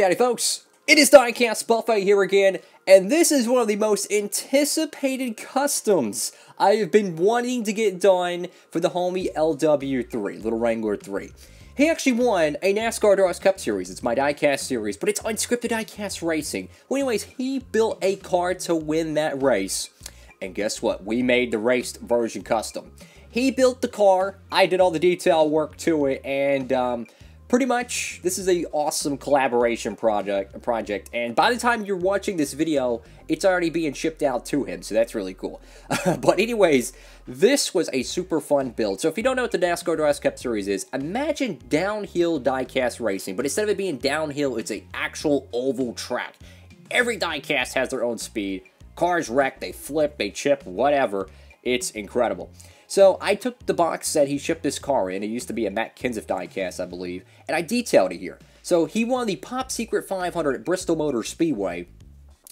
Daddy, folks! It is Diecast Buffet here again, and this is one of the most anticipated customs I have been wanting to get done for the homie LW3, Little Wrangler 3. He actually won a NASCAR Drivers' Cup Series. It's my diecast series, but it's unscripted diecast racing. Well, anyways, he built a car to win that race. And guess what? We made the raced version custom. He built the car. I did all the detail work to it, and um, pretty much, this is a awesome collaboration project, project, and by the time you're watching this video, it's already being shipped out to him, so that's really cool. but anyways, this was a super fun build. So if you don't know what the NASCAR Drive Cup Series is, imagine downhill diecast racing, but instead of it being downhill, it's an actual oval track. Every diecast has their own speed. Cars wreck, they flip, they chip, whatever. It's incredible. So I took the box that he shipped this car in, it used to be a Matt Kenseth diecast, I believe, and I detailed it here. So he won the Pop Secret 500 at Bristol Motor Speedway.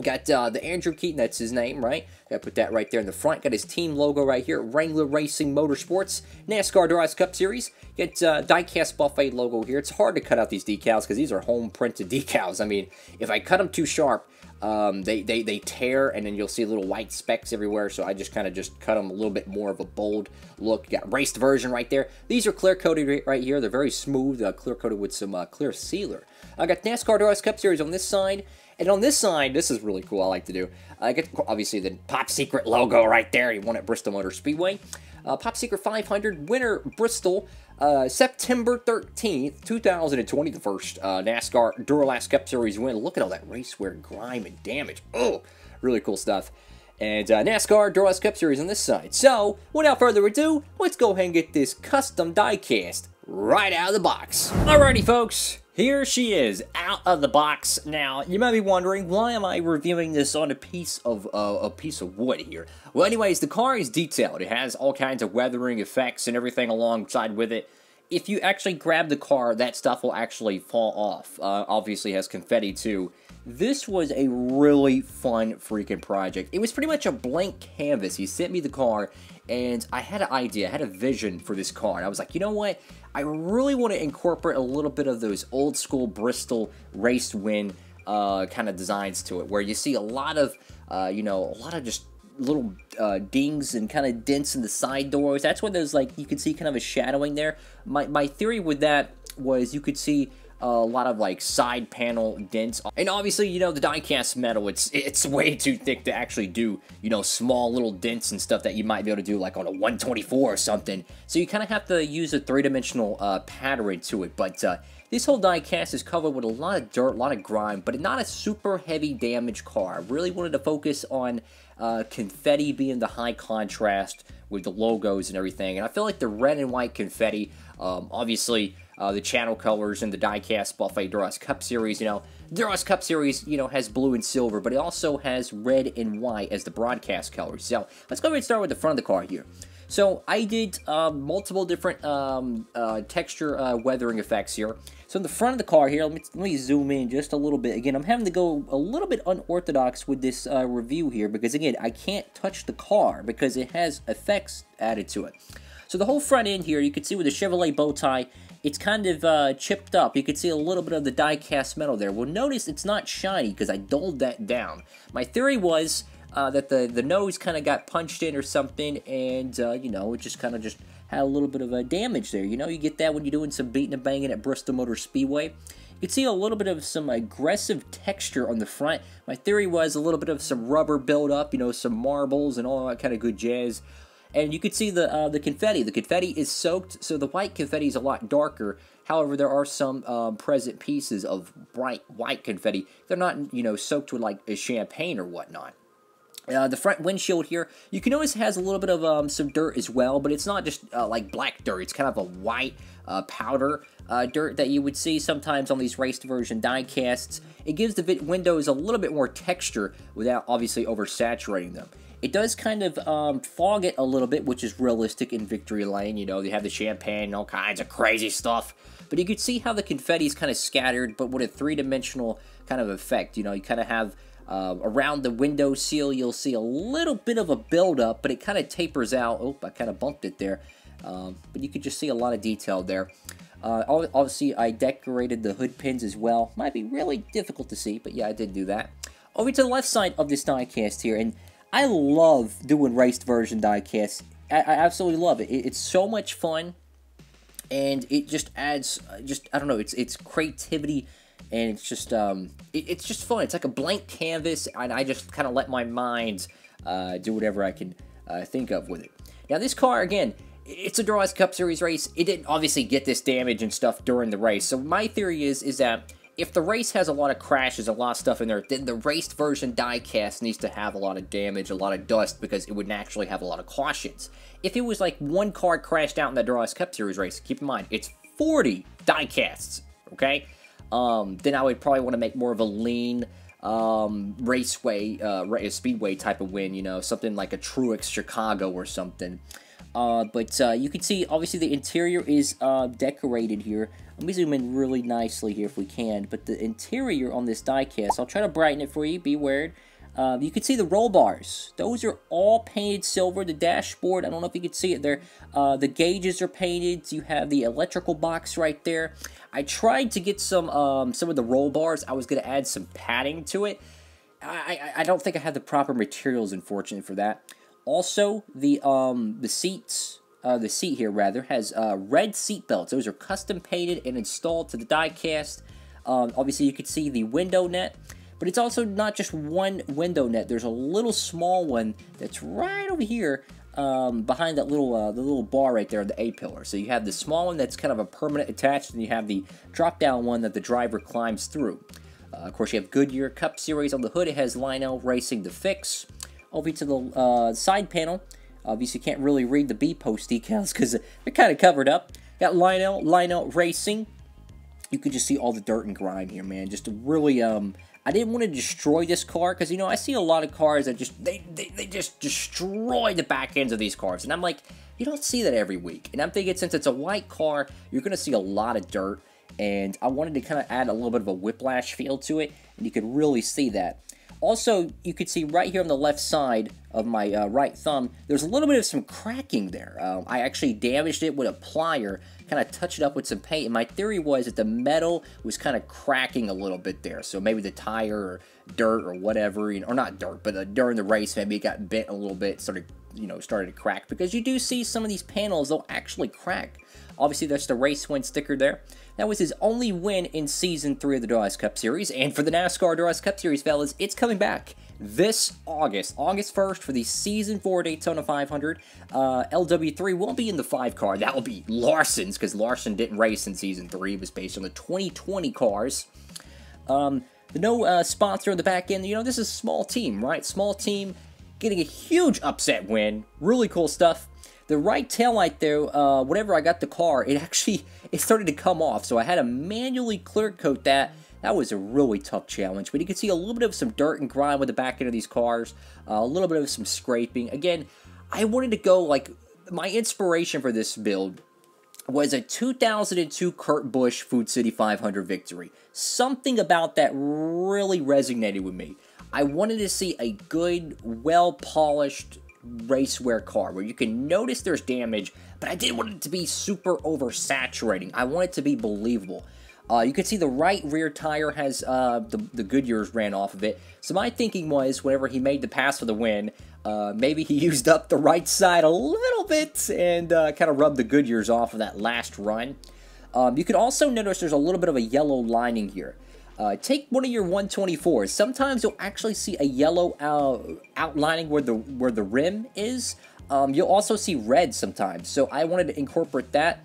Got uh, the Andrew Keaton, that's his name, right? Gotta put that right there in the front. Got his team logo right here, Wrangler Racing Motorsports, NASCAR Drives Cup Series. Get uh, diecast buffet logo here. It's hard to cut out these decals because these are home printed decals. I mean, if I cut them too sharp, um, they, they, they tear and then you'll see little white specks everywhere. So I just kind of just cut them a little bit more of a bold look. You got raced version right there. These are clear coated right here. They're very smooth, uh, clear coated with some uh, clear sealer. I got NASCAR Durace Cup Series on this side. And on this side, this is really cool. I like to do. I get obviously the Pop Secret logo right there. He won at Bristol Motor Speedway. Uh, Pop Secret 500 winner Bristol. Uh, September 13th, 2020, the first uh, NASCAR Duralast Cup Series win. Look at all that race wear, grime, and damage. Oh, really cool stuff. And uh, NASCAR Duralast Cup Series on this side. So, without further ado, let's go ahead and get this custom diecast right out of the box. Alrighty, folks. Here she is, out of the box. Now, you might be wondering, why am I reviewing this on a piece of uh, a piece of wood here? Well, anyways, the car is detailed. It has all kinds of weathering effects and everything alongside with it. If you actually grab the car, that stuff will actually fall off. Uh, obviously, has confetti too. This was a really fun freaking project. It was pretty much a blank canvas. He sent me the car, and I had an idea, I had a vision for this car. And I was like, you know what? I really want to incorporate a little bit of those old school Bristol race win uh, kind of designs to it, where you see a lot of, uh, you know, a lot of just little uh, dings and kind of dents in the side doors. That's when there's like you can see kind of a shadowing there. My my theory with that was you could see a lot of like side panel dents. And obviously, you know, the diecast metal, it's it's way too thick to actually do, you know, small little dents and stuff that you might be able to do like on a 124 or something. So you kind of have to use a three-dimensional uh, pattern to it. But uh, this whole diecast is covered with a lot of dirt, a lot of grime, but not a super heavy damage car. I really wanted to focus on uh, confetti being the high contrast with the logos and everything. And I feel like the red and white confetti, um, obviously, uh, the channel colors and the diecast buffet Duras Cup Series. You know, Duras Cup Series, you know, has blue and silver, but it also has red and white as the broadcast colors. So let's go ahead and start with the front of the car here. So I did uh, multiple different um, uh, texture uh, weathering effects here. So in the front of the car here, let me, let me, zoom in just a little bit. Again, I'm having to go a little bit unorthodox with this uh, review here because, again, I can't touch the car because it has effects added to it. So the whole front end here, you can see with the Chevrolet bow tie, it's kind of uh, chipped up. You can see a little bit of the die-cast metal there. Well, notice it's not shiny because I dulled that down. My theory was uh, that the, the nose kind of got punched in or something, and, uh, you know, it just kind of just had a little bit of a damage there. You know, you get that when you're doing some beating and banging at Bristol Motor Speedway. You can see a little bit of some aggressive texture on the front. My theory was a little bit of some rubber buildup, you know, some marbles and all that kind of good jazz. And you can see the uh, the confetti. The confetti is soaked, so the white confetti is a lot darker. However, there are some um, present pieces of bright white confetti. They're not, you know, soaked with like champagne or whatnot. Uh, the front windshield here, you can notice it has a little bit of um, some dirt as well, but it's not just uh, like black dirt. It's kind of a white uh, powder uh, dirt that you would see sometimes on these race version diecasts. It gives the windows a little bit more texture without obviously oversaturating them. It does kind of um, fog it a little bit, which is realistic in Victory Lane. You know, you have the champagne and all kinds of crazy stuff. But you can see how the confetti is kind of scattered, but with a three-dimensional kind of effect. You know, you kind of have uh, around the window seal, you'll see a little bit of a buildup, but it kind of tapers out. Oh, I kind of bumped it there. Um, but you could just see a lot of detail there. Uh, obviously, I decorated the hood pins as well. Might be really difficult to see, but yeah, I did do that. Over to the left side of this diecast here, and I love doing raced version diecast. I, I absolutely love it. it. It's so much fun, and it just adds uh, just I don't know. It's it's creativity, and it's just um it, it's just fun. It's like a blank canvas, and I just kind of let my mind uh, do whatever I can uh, think of with it. Now this car again. It's a Draw's Cup Series race. It didn't obviously get this damage and stuff during the race. So my theory is is that if the race has a lot of crashes, a lot of stuff in there, then the raced version diecast needs to have a lot of damage, a lot of dust, because it would naturally have a lot of cautions. If it was like one car crashed out in the Draw's Cup Series race, keep in mind, it's 40 diecasts, okay? Um, then I would probably want to make more of a lean um, raceway, uh, speedway type of win, you know, something like a Truex Chicago or something. Uh, but uh, you can see, obviously, the interior is uh, decorated here. Let me zoom in really nicely here if we can. But the interior on this diecast, I'll try to brighten it for you. Be aware. Um, you can see the roll bars. Those are all painted silver. The dashboard, I don't know if you can see it there. Uh, the gauges are painted. You have the electrical box right there. I tried to get some um, some of the roll bars. I was going to add some padding to it. I, I, I don't think I have the proper materials, unfortunately, for that. Also, the um the seats, uh, the seat here rather has uh, red seat belts. Those are custom painted and installed to the diecast. Um, obviously, you can see the window net, but it's also not just one window net. There's a little small one that's right over here um, behind that little uh, the little bar right there, the A pillar. So you have the small one that's kind of a permanent attached, and you have the drop down one that the driver climbs through. Uh, of course, you have Goodyear Cup Series on the hood. It has Lionel Racing to fix over to the uh, side panel. Obviously, you can't really read the B-post decals because they're kind of covered up. Got Lionel, Lionel Racing. You can just see all the dirt and grime here, man. Just really, um, I didn't want to destroy this car because, you know, I see a lot of cars that just, they, they, they just destroy the back ends of these cars. And I'm like, you don't see that every week. And I'm thinking since it's a white car, you're going to see a lot of dirt. And I wanted to kind of add a little bit of a whiplash feel to it. And you could really see that. Also, you could see right here on the left side of my uh, right thumb, there's a little bit of some cracking there. Um, I actually damaged it with a plier, kind of touched it up with some paint, and my theory was that the metal was kind of cracking a little bit there. So maybe the tire or dirt or whatever, you know, or not dirt, but uh, during the race, maybe it got bent a little bit, started you know, started to crack. Because you do see some of these panels, they'll actually crack. Obviously, that's the race win sticker there. That was his only win in Season 3 of the Dries Cup Series. And for the NASCAR Dries Cup Series, fellas, it's coming back this August. August 1st for the Season 4 Daytona 500. Uh, LW3 won't be in the 5 car. That will be Larson's, because Larson didn't race in Season 3. It was based on the 2020 cars. Um, no uh, sponsor in the back end. You know, this is a small team, right? Small team getting a huge upset win. Really cool stuff. The right tail light, though, uh, whenever I got the car, it actually it started to come off, so I had to manually clear coat that. That was a really tough challenge, but you can see a little bit of some dirt and grime with the back end of these cars, uh, a little bit of some scraping. Again, I wanted to go, like, my inspiration for this build was a 2002 Kurt Busch Food City 500 victory. Something about that really resonated with me. I wanted to see a good, well polished racewear car where you can notice there's damage, but I didn't want it to be super oversaturating. I want it to be believable. Uh, you can see the right rear tire has uh, the, the Goodyears ran off of it. So my thinking was whenever he made the pass for the win, uh, maybe he used up the right side a little bit and uh, kind of rubbed the Goodyears off of that last run. Um, you can also notice there's a little bit of a yellow lining here. Uh, take one of your 124s. Sometimes you'll actually see a yellow outlining where the where the rim is. Um, you'll also see red sometimes. So I wanted to incorporate that.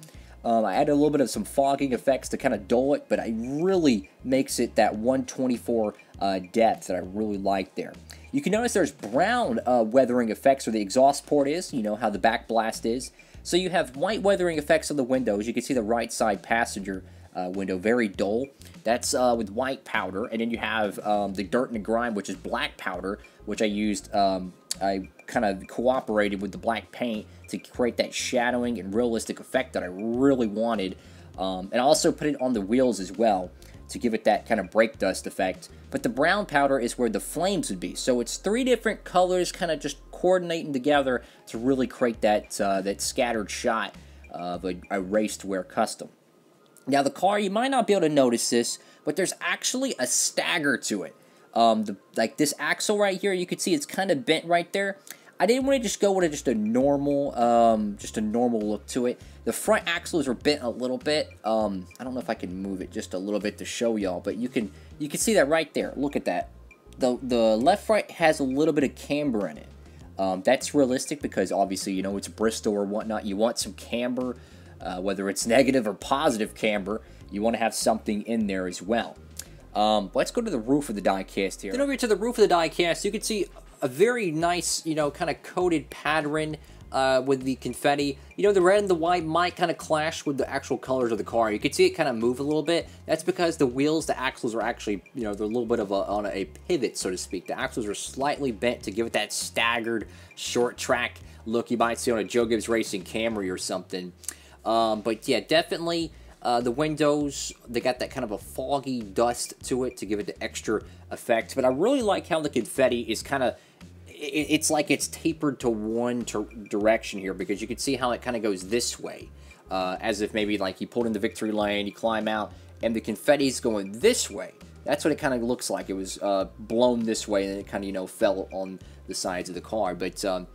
Um, I added a little bit of some fogging effects to kind of dull it, but it really makes it that 124 uh, depth that I really like there. You can notice there's brown uh, weathering effects where the exhaust port is, you know, how the back blast is. So you have white weathering effects on the windows. You can see the right side passenger uh, window, very dull. That's uh, with white powder, and then you have um, the dirt and the grime, which is black powder, which I used. Um, I kind of cooperated with the black paint to create that shadowing and realistic effect that I really wanted. Um, and I also put it on the wheels as well to give it that kind of brake dust effect. But the brown powder is where the flames would be. So it's three different colors kind of just coordinating together to really create that, uh, that scattered shot of a, a race wear custom. Now, the car, you might not be able to notice this, but there's actually a stagger to it. Um, the, like this axle right here, you can see it's kind of bent right there. I didn't want to just go with a, just a normal, um, just a normal look to it. The front axles are bent a little bit. Um, I don't know if I can move it just a little bit to show y'all, but you can you can see that right there. Look at that. The the left front has a little bit of camber in it. Um, that's realistic because obviously you know it's Bristol or whatnot. You want some camber uh, whether it's negative or positive camber, you want to have something in there as well. Um, let's go to the roof of the diecast here. Then over here to the roof of the diecast, you can see a very nice, you know, kind of coated pattern uh, with the confetti. You know, the red and the white might kind of clash with the actual colors of the car. You can see it kind of move a little bit. That's because the wheels, the axles are actually, you know, they're a little bit of a, on a pivot, so to speak. The axles are slightly bent to give it that staggered short track look you might see on a Joe Gibbs Racing Camry or something. Um, but yeah, definitely uh, the windows, they got that kind of a foggy dust to it to give it the extra effect. But I really like how the confetti is kind of, it, it's like it's tapered to one direction here because you can see how it kind of goes this way. Uh, as if maybe like you pulled in the victory lane, you climb out, and the confetti's going this way. That's what it kind of looks like. It was uh, blown this way and it kind of, you know, fell on the sides of the car. But um,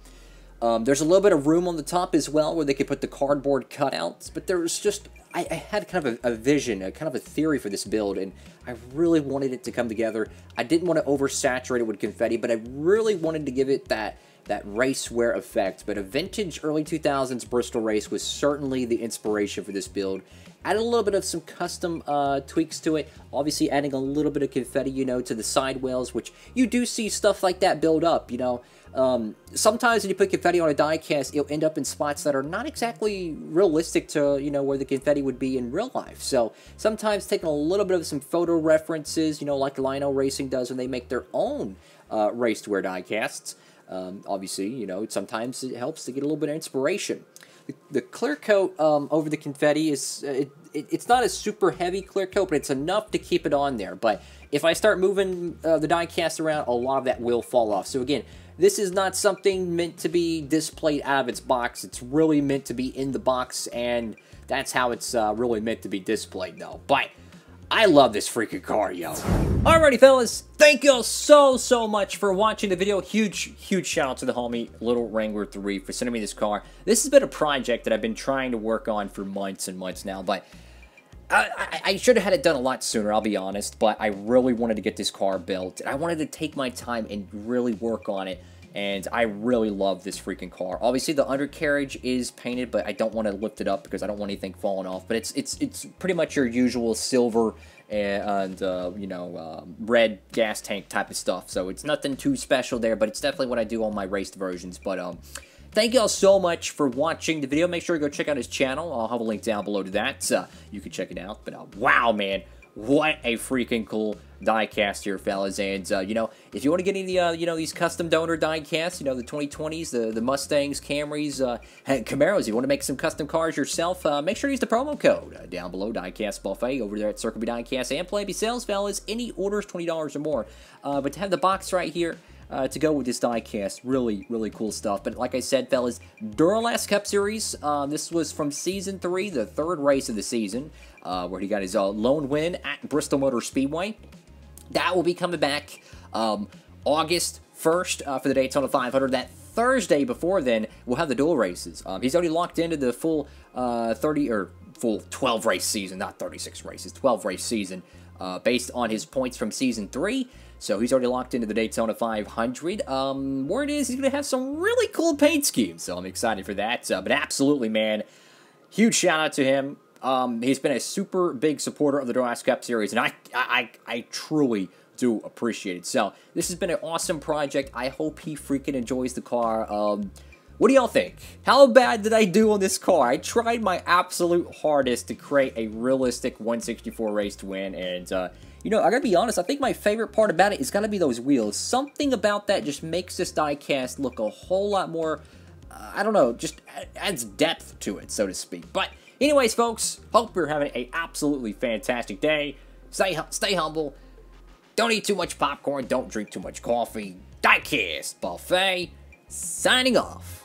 um, there's a little bit of room on the top as well where they could put the cardboard cutouts, but there's just, I, I had kind of a, a, vision, a kind of a theory for this build, and I really wanted it to come together. I didn't want to oversaturate it with confetti, but I really wanted to give it that that race wear effect. But a vintage early 2000s Bristol race was certainly the inspiration for this build. Added a little bit of some custom uh, tweaks to it, obviously adding a little bit of confetti, you know, to the side wheels, which you do see stuff like that build up, you know. Um, sometimes when you put confetti on a diecast, it'll end up in spots that are not exactly realistic to, you know, where the confetti would be in real life. So sometimes taking a little bit of some photo references, you know, like Lionel Racing does when they make their own uh, race to wear diecasts. Um, obviously, you know, sometimes it helps to get a little bit of inspiration. The, the clear coat um, over the confetti is, uh, it, it, it's not a super heavy clear coat, but it's enough to keep it on there. But if I start moving uh, the diecast around, a lot of that will fall off. So again, this is not something meant to be displayed out of its box. It's really meant to be in the box, and that's how it's uh, really meant to be displayed, though. But I love this freaking car, yo. Alrighty, fellas. Thank y'all so, so much for watching the video. Huge, huge shout out to the homie Little Wrangler 3 for sending me this car. This has been a project that I've been trying to work on for months and months now, but I, I, should have had it done a lot sooner, I'll be honest, but I really wanted to get this car built. I wanted to take my time and really work on it. And I really love this freaking car. Obviously, the undercarriage is painted, but I don't want to lift it up because I don't want anything falling off. But it's it's it's pretty much your usual silver eh, and uh, you know uh, red gas tank type of stuff. So it's nothing too special there, but it's definitely what I do on my raced versions. But um, Thank y'all so much for watching the video. Make sure to go check out his channel. I'll have a link down below to that. Uh, you can check it out. But uh, wow, man, what a freaking cool diecast here, fellas. And, uh, you know, if you want to get any, uh, you know, these custom donor diecasts, you know, the 2020s, the, the Mustangs, Camrys, uh, Camaros, you want to make some custom cars yourself, uh, make sure to use the promo code uh, down below, Diecast Buffet, over there at Circle B Diecast and Play B Sales, fellas. Any orders, $20 or more. Uh, but to have the box right here, uh, to go with this diecast. Really, really cool stuff. But like I said, fellas, Duralast Cup Series, uh, this was from Season 3, the third race of the season, uh, where he got his uh, lone win at Bristol Motor Speedway. That will be coming back um, August 1st uh, for the Daytona 500. That Thursday before then, we'll have the dual races. Um, he's already locked into the full uh, 30 or full 12 race season, not 36 races, 12 race season, based on his points from Season 3. So he's already locked into the Daytona 500. Um, word is he's going to have some really cool paint schemes, so I'm excited for that. Uh, but absolutely, man, huge shout out to him. Um, he's been a super big supporter of the Dress Cup Series, and I, I, I truly do appreciate it. So this has been an awesome project. I hope he freaking enjoys the car. Um, what do y'all think? How bad did I do on this car? I tried my absolute hardest to create a realistic 164 race to win, and uh, you know, I gotta be honest, I think my favorite part about it is gotta be those wheels. Something about that just makes this diecast look a whole lot more, uh, I don't know, just adds depth to it, so to speak. But anyways, folks, hope you're having a absolutely fantastic day. Stay, stay humble. Don't eat too much popcorn. Don't drink too much coffee. Diecast Buffet signing off.